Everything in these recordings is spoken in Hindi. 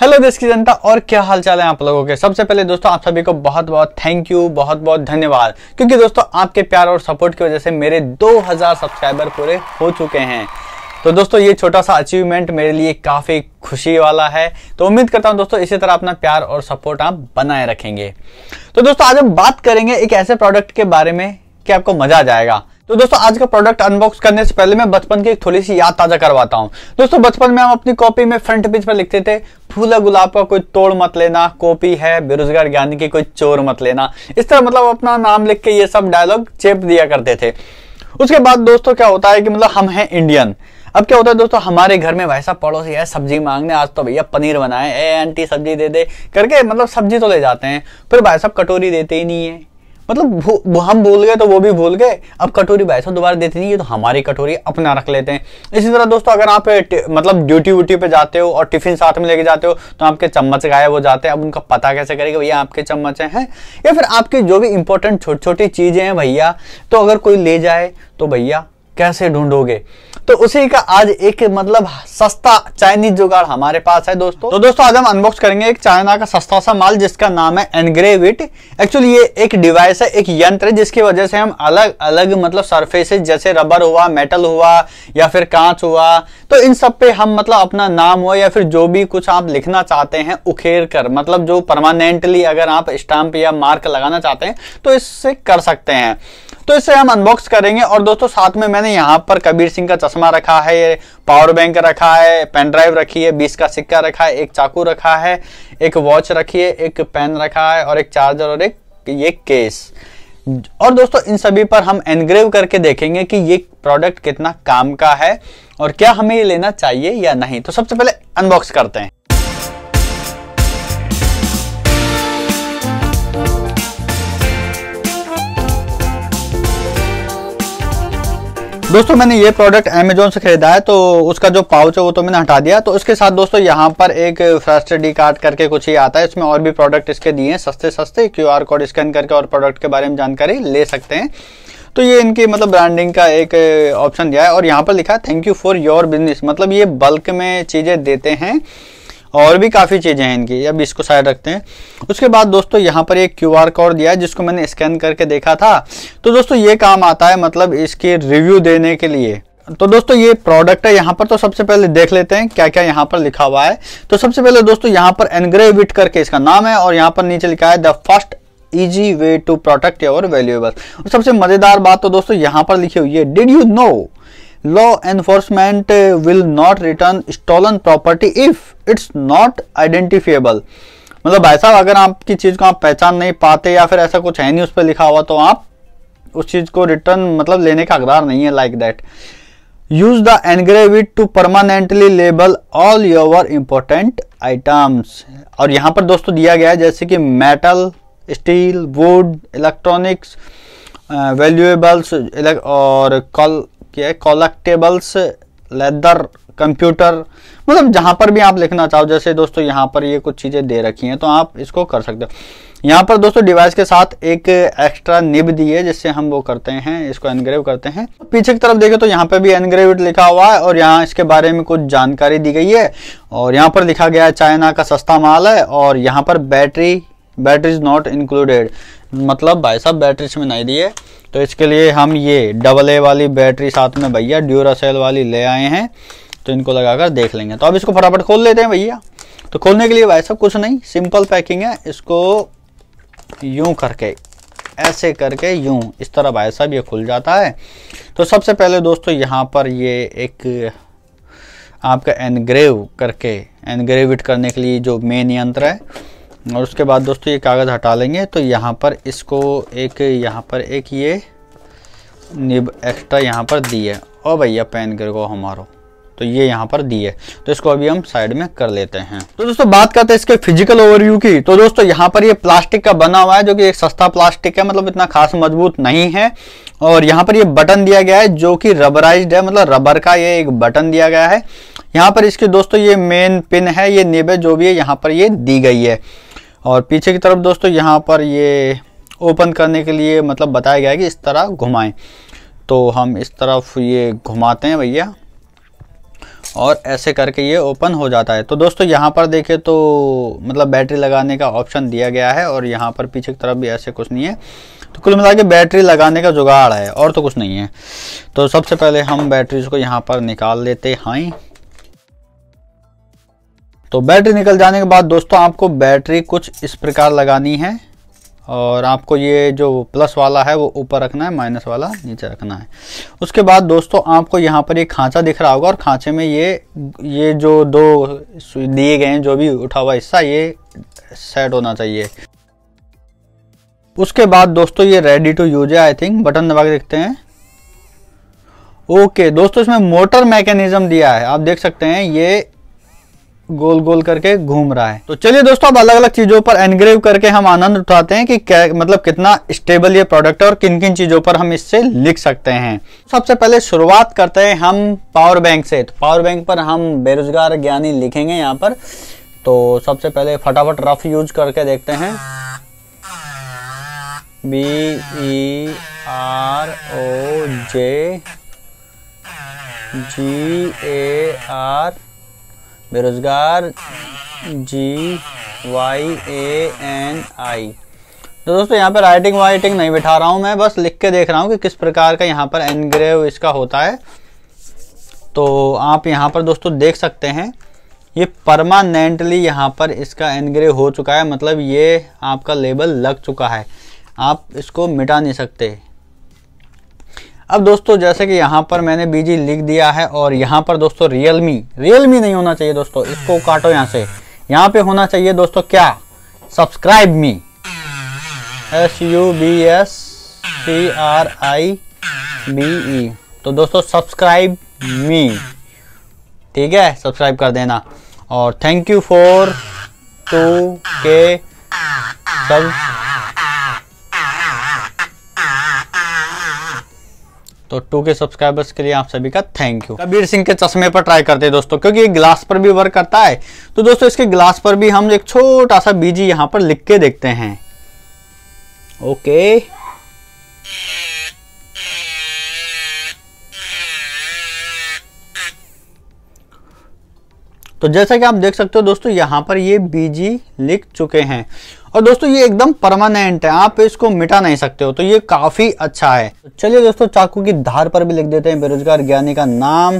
हेलो देश की जनता और क्या हाल चाल है आप लोगों के सबसे पहले दोस्तों आप सभी को बहुत बहुत थैंक यू बहुत बहुत धन्यवाद क्योंकि दोस्तों आपके प्यार और सपोर्ट की वजह से मेरे 2000 सब्सक्राइबर पूरे हो चुके हैं तो दोस्तों ये छोटा सा अचीवमेंट मेरे लिए काफ़ी खुशी वाला है तो उम्मीद करता हूँ दोस्तों इसी तरह अपना प्यार और सपोर्ट आप बनाए रखेंगे तो दोस्तों आज हम बात करेंगे एक ऐसे प्रोडक्ट के बारे में कि आपको मज़ा आ जाएगा तो दोस्तों आज का प्रोडक्ट अनबॉक्स करने से पहले मैं बचपन की एक थोड़ी सी याद ताजा करवाता हूँ दोस्तों बचपन में हम अपनी कॉपी में फ्रंट पेज पर लिखते थे फूला गुलाब का कोई तोड़ मत लेना कॉपी है बेरोजगार ज्ञानी की कोई चोर मत लेना इस तरह मतलब अपना नाम लिख के ये सब डायलॉग चेप दिया करते थे उसके बाद दोस्तों क्या होता है कि मतलब हम हैं इंडियन अब क्या होता है दोस्तों हमारे घर में वैसा पड़ोसी है सब्जी मांगने आज तो भैया पनीर बनाए ए आंटी सब्जी दे दे करके मतलब सब्जी तो ले जाते हैं फिर भाई साहब कटोरी देते ही नहीं है मतलब हम भूल गए तो वो भी भूल गए अब कटोरी साहब दोबारा देती नहीं है तो हमारी कटोरी अपना रख लेते हैं इसी तरह दोस्तों अगर आप मतलब ड्यूटी व्यूटी पे जाते हो और टिफिन साथ में लेके जाते हो तो आपके चम्मच गायब हो जाते हैं अब उनका पता कैसे करेगा भैया आपके चम्मच हैं या फिर आपकी जो भी इंपॉर्टेंट छोटी छोटी चीज़ें हैं भैया तो अगर कोई ले जाए तो भैया कैसे ढूंढोगे तो उसी का आज एक मतलब सस्ता चाइनीज जुगाड़ हमारे पास है दोस्तों तो दोस्तों आज हम अनबॉक्स करेंगे एक चाइना का सस्ता सा माल जिसका नाम है एनग्रेविट एक्चुअली ये एक डिवाइस है एक यंत्र है जिसकी वजह से हम अलग अलग मतलब सरफेसेस जैसे रबर हुआ मेटल हुआ या फिर कांच हुआ तो इन सब पे हम मतलब अपना नाम हुआ या फिर जो भी कुछ आप लिखना चाहते हैं उखेर कर मतलब जो परमानेंटली अगर आप स्टाम्प या मार्क लगाना चाहते हैं तो इससे कर सकते हैं तो इससे हम अनबॉक्स करेंगे और दोस्तों साथ में मैंने ने यहाँ पर कबीर सिंह का चश्मा रखा है पावर बैंक रखा है पेन ड्राइव रखी है बीस का सिक्का रखा है एक चाकू रखा है एक वॉच रखी है एक पेन रखा है और एक चार्जर और एक ये केस और दोस्तों इन सभी पर हम एनग्रेव करके देखेंगे कि ये प्रोडक्ट कितना काम का है और क्या हमें ये लेना चाहिए या नहीं तो सबसे पहले अनबॉक्स करते हैं दोस्तों मैंने ये प्रोडक्ट अमेजोन से खरीदा है तो उसका जो पाउच है वो तो मैंने हटा दिया तो उसके साथ दोस्तों यहाँ पर एक फर्स्ट डी कार्ड करके कुछ ही आता है इसमें और भी प्रोडक्ट इसके दिए हैं सस्ते सस्ते क्यू आर कोड स्कैन करके और प्रोडक्ट के बारे में जानकारी ले सकते हैं तो ये इनकी मतलब ब्रांडिंग का एक ऑप्शन दिया है और यहाँ पर लिखा है thank you for your business मतलब ये बल्क में चीज़ें देते हैं और भी काफ़ी चीज़ें हैं इनकी अब इसको साइड रखते हैं उसके बाद दोस्तों यहाँ पर एक क्यू कोड दिया है जिसको मैंने स्कैन करके देखा था तो दोस्तों ये काम आता है मतलब इसकी रिव्यू देने के लिए तो दोस्तों ये प्रोडक्ट है यहाँ पर तो सबसे पहले देख लेते हैं क्या क्या यहाँ पर लिखा हुआ है तो सबसे पहले दोस्तों यहाँ पर एनग्रेविट करके इसका नाम है और यहाँ पर नीचे लिखा है the first easy way to protect your valuable सबसे मजेदार बात तो दोस्तों यहाँ पर लिखी हुई है did you know law enforcement will not return stolen property if it's not identifiable मतलब भाई साहब अगर आपकी चीज़ को आप पहचान नहीं पाते या फिर ऐसा कुछ है नहीं उस पर लिखा हुआ तो आप उस चीज़ को रिटर्न मतलब लेने का हकदार नहीं है like that use the engraver to permanently label all your important items और यहां पर दोस्तों दिया गया है जैसे कि metal steel wood electronics valuables और कल किया है कॉलेक्टेबल्स लेदर कंप्यूटर मतलब जहां पर भी आप लिखना चाहो जैसे दोस्तों यहां पर ये कुछ चीज़ें दे रखी हैं तो आप इसको कर सकते हो यहां पर दोस्तों डिवाइस के साथ एक एक्स्ट्रा निब दी है जिससे हम वो करते हैं इसको एनग्रेव करते हैं पीछे की तरफ देखें तो यहां पर भी एनग्रेव लिखा हुआ है और यहाँ इसके बारे में कुछ जानकारी दी गई है और यहाँ पर लिखा गया है चाइना का सस्ता माल है और यहाँ पर battery battery is not included मतलब भाई साहब बैटरी इसमें नहीं दी है तो इसके लिए हम ये डबल ए वाली बैटरी साथ में भैया ड्यूरासेल वाली ले आए हैं तो इनको लगाकर देख लेंगे तो अब इसको फटाफट खोल लेते हैं भैया तो खोलने के लिए भाई साहब कुछ नहीं सिंपल पैकिंग है इसको यूं करके ऐसे करके यूं इस तरह भाई साहब ये खुल जाता है तो सबसे पहले दोस्तों यहाँ पर ये एक आपका एनग्रेव करके एनग्रेविट करने के लिए जो मेन यंत्र है और उसके बाद दोस्तों ये कागज़ हटा लेंगे तो यहाँ पर इसको एक यहाँ पर एक ये निब एक्स्ट्रा यहाँ पर दी है और भैया पेन गिर गो हमारो तो ये यहाँ पर दी है तो इसको अभी हम साइड में कर लेते हैं तो दोस्तों बात करते हैं इसके फिजिकल ओवरव्यू की तो दोस्तों यहाँ पर ये प्लास्टिक का बना हुआ है जो कि एक सस्ता प्लास्टिक है मतलब इतना खास मजबूत नहीं है और यहाँ पर ये बटन दिया गया है जो कि रबराइज्ड है मतलब रबर का ये एक बटन दिया गया है यहाँ पर इसके दोस्तों ये मेन पिन है ये निब है जो भी है यहाँ पर ये दी गई है और पीछे की तरफ दोस्तों यहाँ पर ये ओपन करने के लिए मतलब बताया गया है कि इस तरह घुमाएं तो हम इस तरफ ये घुमाते हैं भैया और ऐसे करके ये ओपन हो जाता है तो दोस्तों यहाँ पर देखें तो मतलब बैटरी लगाने का ऑप्शन दिया गया है और यहाँ पर पीछे की तरफ भी ऐसे कुछ नहीं है तो कुल मिला के बैटरी लगाने का जुगाड़ है और तो कुछ नहीं है तो सबसे पहले हम बैटरीज को यहाँ पर निकाल लेते हैं तो बैटरी निकल जाने के बाद दोस्तों आपको बैटरी कुछ इस प्रकार लगानी है और आपको ये जो प्लस वाला है वो ऊपर रखना है माइनस वाला नीचे रखना है उसके बाद दोस्तों आपको यहाँ पर ये खांचा दिख रहा होगा और खांचे में ये ये जो दो दिए गए हैं जो भी उठा हुआ हिस्सा ये सेट होना चाहिए उसके बाद दोस्तों ये रेडी टू यूज है आई थिंक बटन दबा के देखते हैं ओके दोस्तों इसमें मोटर मैकेनिज्म दिया है आप देख सकते हैं ये गोल गोल करके घूम रहा है तो चलिए दोस्तों अब अलग अलग चीजों पर एनग्रेव करके हम आनंद उठाते हैं कि क्या मतलब कितना स्टेबल ये प्रोडक्ट है और किन किन चीजों पर हम इससे लिख सकते हैं सबसे पहले शुरुआत करते हैं हम पावर बैंक से तो पावर बैंक पर हम बेरोजगार ज्ञानी लिखेंगे यहाँ पर तो सबसे पहले फटाफट रफ यूज करके देखते हैं B E R O J G A R बेरोजगार जी वाई ए एन आई तो दोस्तों यहाँ पर राइटिंग वाइटिंग नहीं बिठा रहा हूँ मैं बस लिख के देख रहा हूँ कि किस प्रकार का यहाँ पर एनग्रेव इसका होता है तो आप यहाँ पर दोस्तों देख सकते हैं ये परमानेंटली यहाँ पर इसका एनग्रेव हो चुका है मतलब ये आपका लेबल लग चुका है आप इसको मिटा नहीं सकते अब दोस्तों जैसे कि यहाँ पर मैंने बीजी लिख दिया है और यहाँ पर दोस्तों रियलमी रियलमी नहीं होना चाहिए दोस्तों इसको काटो यहाँ से यहाँ पे होना चाहिए दोस्तों क्या subscribe me S U B S C R I B E तो दोस्तों सब्सक्राइब मी ठीक है सब्सक्राइब कर देना और thank you for two K subs तो टू के सब्सक्राइबर्स के लिए आप सभी का थैंक यू कबीर सिंह के चश्मे पर ट्राई करते हैं दोस्तों क्योंकि ये ग्लास पर भी वर्क करता है तो दोस्तों इसके ग्लास पर भी हम एक छोटा सा बीजी यहाँ पर लिख के देखते हैं ओके तो जैसा कि आप देख सकते हो दोस्तों यहाँ पर ये बीजी लिख चुके हैं और दोस्तों ये एकदम परमानेंट है आप इसको मिटा नहीं सकते हो तो ये काफी अच्छा है चलिए दोस्तों चाकू की धार पर भी लिख देते हैं बेरोजगार ज्ञानी का नाम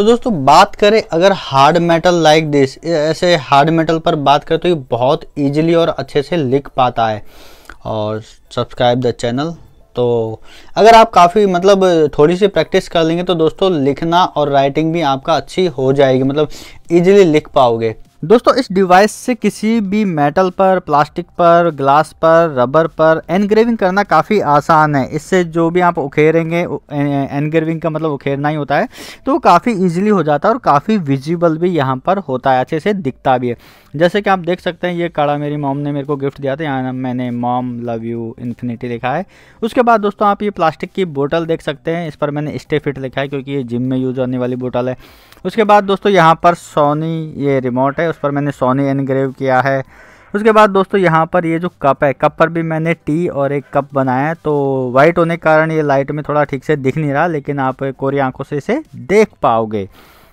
तो दोस्तों बात करें अगर हार्ड मेटल लाइक दिस ऐसे हार्ड मेटल पर बात करें तो ये बहुत ईजिली और अच्छे से लिख पाता है और सब्सक्राइब द चैनल तो अगर आप काफ़ी मतलब थोड़ी सी प्रैक्टिस कर लेंगे तो दोस्तों लिखना और राइटिंग भी आपका अच्छी हो जाएगी मतलब इजीली लिख पाओगे दोस्तों इस डिवाइस से किसी भी मेटल पर प्लास्टिक पर ग्लास पर रबर पर एनग्रेविंग करना काफ़ी आसान है इससे जो भी आप उखेरेंगे एनग्रेविंग का मतलब उखेरना ही होता है तो काफ़ी ईजिली हो जाता है और काफ़ी विजिबल भी यहाँ पर होता है अच्छे से दिखता भी है जैसे कि आप देख सकते हैं ये कड़ा मेरी मॉम ने मेरे को गिफ्ट दिया था यहाँ मैंने मॉम लव यू इन्फिनिटी लिखा है उसके बाद दोस्तों आप ये प्लास्टिक की बोटल देख सकते हैं इस पर मैंने स्टे फिट लिखा है क्योंकि ये जिम में यूज होने वाली बोटल है उसके बाद दोस्तों यहाँ पर सोनी ये रिमोट है उस पर मैंने सोनी एनग्रेव किया है उसके बाद दोस्तों यहाँ पर ये जो कप है कप पर भी मैंने टी और एक कप बनाया है तो वाइट होने के कारण ये लाइट में थोड़ा ठीक से दिख नहीं रहा लेकिन आप कोरी आंखों से इसे देख पाओगे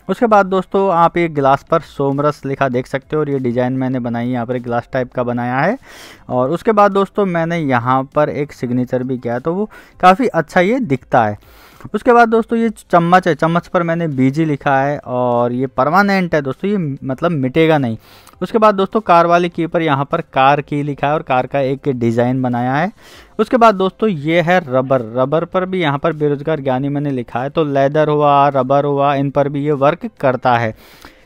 उसके बाद दोस्तों आप ये गिलास पर सोमरस लिखा देख सकते हो और ये डिज़ाइन मैंने बनाई यहाँ पर गिलास टाइप का बनाया है और उसके बाद दोस्तों मैंने यहाँ पर एक सिग्नेचर भी किया तो वो काफ़ी अच्छा ये दिखता है उसके बाद दोस्तों ये चम्मच है चम्मच पर मैंने बीजी लिखा है और ये परमानेंट है दोस्तों ये मतलब मिटेगा नहीं उसके बाद दोस्तों कार वाले की पर यहाँ पर कार की लिखा है और कार का एक डिज़ाइन बनाया है उसके बाद दोस्तों ये है रबर रबर पर भी यहाँ पर बेरोजगार ज्ञानी मैंने लिखा है तो लेदर हुआ रबर हुआ इन पर भी ये वर्क करता है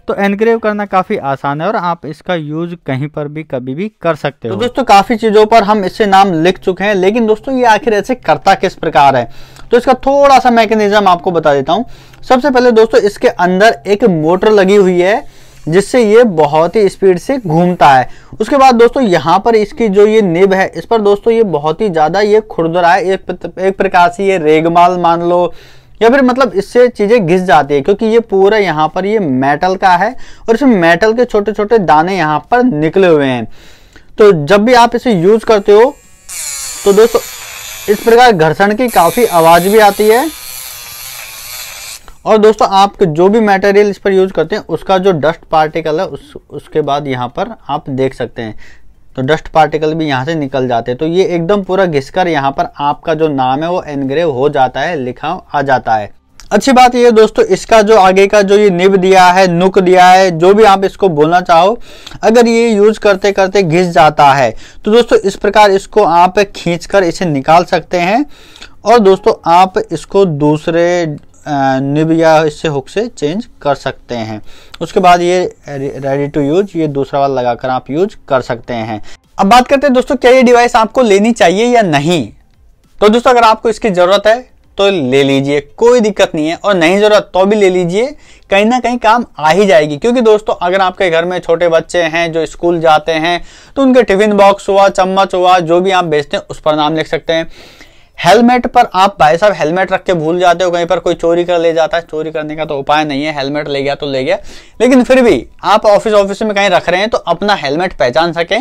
तो एनग्रेव करना काफ़ी आसान है और आप इसका यूज कहीं पर भी कभी भी कर सकते तो हो तो दोस्तों काफ़ी चीज़ों पर हम इससे नाम लिख चुके हैं लेकिन दोस्तों ये आखिर ऐसे करता किस प्रकार है तो इसका थोड़ा सा मैकेनिज्म आपको बता देता हूँ सबसे पहले दोस्तों इसके अंदर एक मोटर लगी हुई है जिससे ये बहुत ही स्पीड से घूमता है उसके बाद दोस्तों यहाँ पर इसकी जो ये निब है इस पर दोस्तों ये बहुत ही ज़्यादा ये खुरदरा है एक, एक प्रकार से ये रेगमाल मान लो या फिर मतलब इससे चीज़ें घिस जाती है क्योंकि ये पूरा यहाँ पर ये मेटल का है और इसमें मेटल के छोटे छोटे दाने यहाँ पर निकले हुए हैं तो जब भी आप इसे यूज़ करते हो तो दोस्तों इस प्रकार घर्षण की काफ़ी आवाज़ भी आती है और दोस्तों आप जो भी मटेरियल इस पर यूज़ करते हैं उसका जो डस्ट पार्टिकल है उस उसके बाद यहाँ पर आप देख सकते हैं तो डस्ट पार्टिकल भी यहाँ से निकल जाते हैं तो ये एकदम पूरा घिसकर यहाँ पर आपका जो नाम है वो एनग्रेव हो जाता है लिखा आ जाता है अच्छी बात यह दोस्तों इसका जो आगे का जो ये निब दिया है नुक दिया है जो भी आप इसको बोलना चाहो अगर ये यूज करते करते घिस जाता है तो दोस्तों इस प्रकार इसको आप खींच कर इसे निकाल सकते हैं और दोस्तों आप इसको दूसरे निब या इससे हुक से चेंज कर सकते हैं उसके बाद ये रेडी टू यूज ये दूसरा वाला लगाकर आप यूज कर सकते हैं अब बात करते हैं दोस्तों क्या ये डिवाइस आपको लेनी चाहिए या नहीं तो दोस्तों अगर आपको इसकी ज़रूरत है तो ले लीजिए कोई दिक्कत नहीं है और नहीं ज़रूरत तो भी ले लीजिए कहीं ना कहीं काम आ ही जाएगी क्योंकि दोस्तों अगर आपके घर में छोटे बच्चे हैं जो स्कूल जाते हैं तो उनके टिफिन बॉक्स हुआ चम्मच हुआ जो भी आप बेचते हैं उस पर नाम लिख सकते हैं हेलमेट पर आप भाई साहब हेलमेट रख के भूल जाते हो कहीं पर कोई चोरी कर ले जाता है चोरी करने का तो उपाय नहीं है हेलमेट ले गया तो ले गया लेकिन फिर भी आप ऑफिस ऑफिस में कहीं रख रहे हैं तो अपना हेलमेट पहचान सकें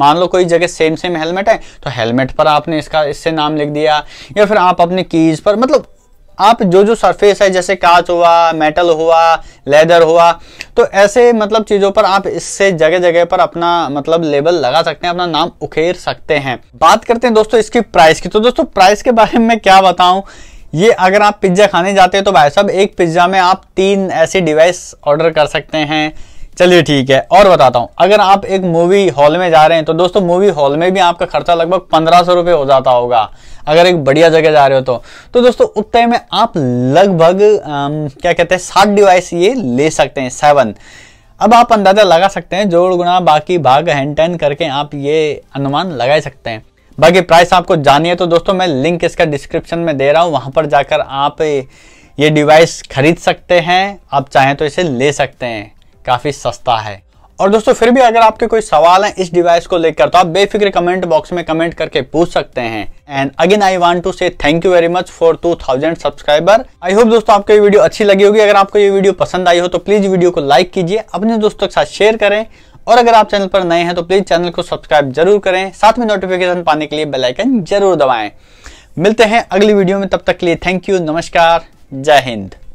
मान लो कोई जगह सेम सेम हेलमेट है तो हेलमेट पर आपने इसका इससे नाम लिख दिया या फिर आप अपने कीज पर मतलब आप जो जो सरफेस है जैसे कांच हुआ मेटल हुआ लेदर हुआ तो ऐसे मतलब चीज़ों पर आप इससे जगह जगह पर अपना मतलब लेबल लगा सकते हैं अपना नाम उखेर सकते हैं बात करते हैं दोस्तों इसकी प्राइस की तो दोस्तों प्राइस के बारे में क्या बताऊं ये अगर आप पिज्ज़ा खाने जाते हैं तो भाई साहब एक पिज्ज़ा में आप तीन ऐसी डिवाइस ऑर्डर कर सकते हैं चलिए ठीक है और बताता हूँ अगर आप एक मूवी हॉल में जा रहे हैं तो दोस्तों मूवी हॉल में भी आपका खर्चा लगभग पंद्रह सौ रुपये हो जाता होगा अगर एक बढ़िया जगह जा रहे हो तो तो दोस्तों उतने में आप लगभग क्या कहते हैं सात डिवाइस ये ले सकते हैं सेवन अब आप अंदाजा लगा सकते हैं जोड़ गुना बाकी भाग हैंड टैन करके आप ये अनुमान लगा सकते हैं बाकी प्राइस आपको जानिए तो दोस्तों मैं लिंक इसका डिस्क्रिप्शन में दे रहा हूँ वहाँ पर जाकर आप ये डिवाइस खरीद सकते हैं आप चाहें तो इसे ले सकते हैं काफ़ी सस्ता है और दोस्तों फिर भी अगर आपके कोई सवाल है इस डिवाइस को लेकर तो आप बेफिक्र कमेंट बॉक्स में कमेंट करके पूछ सकते हैं and again I want to say thank you very much for 2000 subscriber I hope दोस्तों आपको ये वीडियो अच्छी लगी होगी अगर आपको ये वीडियो पसंद आई हो तो प्लीज वीडियो को लाइक कीजिए अपने दोस्तों के साथ शेयर करें और अगर आप चैनल पर नए हैं तो प्लीज चैनल को सब्सक्राइब जरूर करें साथ में नोटिफिकेशन पाने के लिए बेलाइकन जरूर दबाए मिलते हैं अगली वीडियो में तब तक के लिए थैंक यू नमस्कार जय हिंद